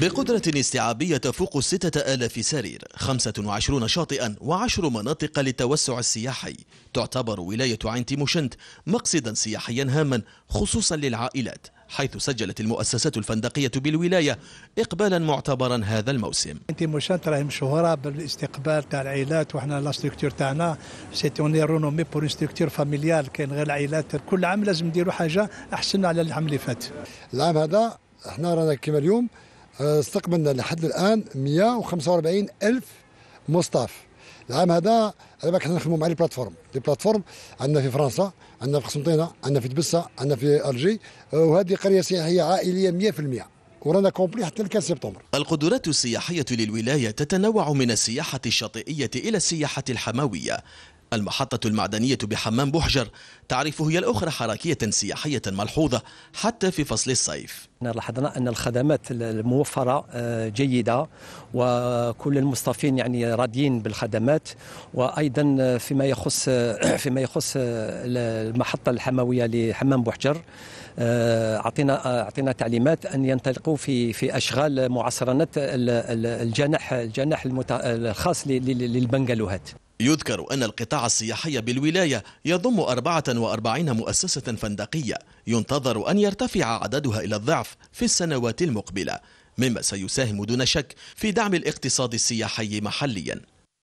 بقدرة استيعابية تفوق الستة آلاف سرير 25 شاطئا وعشر مناطق للتوسع السياحي تعتبر ولاية عين تيموشنت مقصدا سياحيا هاما خصوصا للعائلات حيث سجلت المؤسسات الفندقية بالولاية إقبالا معتبرا هذا الموسم عين تيموشنت راهي مشهورة بالاستقبال تاع العائلات وحنا لا ستركتور تاعنا سي اوني رونومي بور ستركتور فاميليال كاين غير العائلات كل عام لازم نديروا حاجة أحسن على العام اللي فات العام هذا احنا رانا كيما اليوم آه، استقبلنا لحد الان 145 الف مصطف العام هذا على بالك حنا نخدموا مع لي بلاتفورم لي بلاتفورم عندنا في فرنسا عندنا في قسنطينه عندنا في دبسه عندنا في الجي آه، وهذه قريه سياحيه عائليه 100% ورانا كومبلي حتى لكان سبتمبر القدرات السياحية للولاية تتنوع من السياحة الشاطئية إلى السياحة الحموية المحطة المعدنية بحمام بحجر تعرف هي الأخرى حركية سياحية ملحوظة حتى في فصل الصيف لاحظنا أن الخدمات الموفرة آه، جيدة وكل المصطفين يعني راضيين بالخدمات وأيضا آه، فيما يخص آه، فيما يخص المحطة الحموية لحمام بحجر آه، اعطينا آه، اعطينا تعليمات ان ينطلقوا في في اشغال معصرنه الجناح الجناح الخاص للبنغلوهات يذكر أن القطاع السياحي بالولاية يضم 44 مؤسسة فندقية ينتظر أن يرتفع عددها إلى الضعف في السنوات المقبلة مما سيساهم دون شك في دعم الاقتصاد السياحي محلياً